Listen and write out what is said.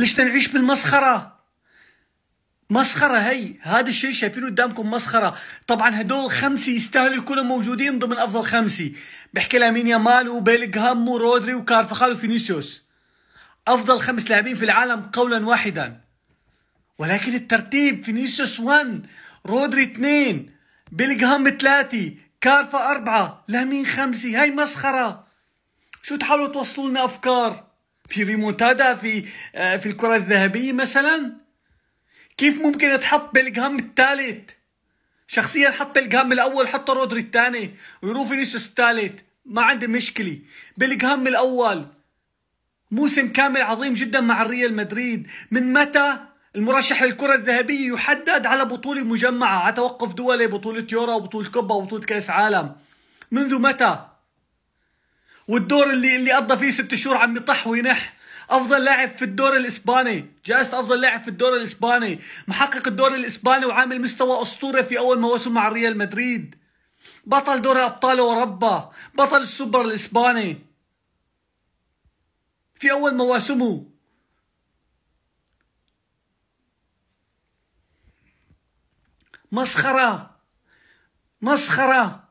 ليش تنعيش بالمسخره مسخره هي هذا الشيء شايفينه قدامكم مسخره طبعا هدول خمسه يستاهلوا يكونوا موجودين ضمن افضل خمسه بحكي لامين يامال وبيلغهام ورودري وكارفخال وفينيسيوس افضل خمس لاعبين في العالم قولا واحدا ولكن الترتيب فينيسيوس 1 رودري 2 بيلغهام 3 كارفا 4 لامين 5 هاي مسخره شو تحاولوا توصلوا لنا افكار في ريمونتادا في آه، في الكرة الذهبية مثلا كيف ممكن تحط بلغهام الثالث شخصيا حط بلغهام الاول حط رودري الثاني ويروح فينيسيوس الثالث ما عندي مشكلة بلغهام الاول موسم كامل عظيم جدا مع الريال مدريد من متى المرشح للكرة الذهبية يحدد على بطولة مجمعة على توقف دولي بطولة يورو وبطولة كوبا وبطولة كأس عالم منذ متى والدور اللي اللي قضى فيه ست شهور عم يطح وينح افضل لاعب في الدور الاسباني جائزة افضل لاعب في الدور الاسباني محقق الدور الاسباني وعامل مستوى اسطوري في اول مواسم مع ريال مدريد بطل دوري ابطال اوروبا بطل السوبر الاسباني في اول مواسمه مسخره مسخره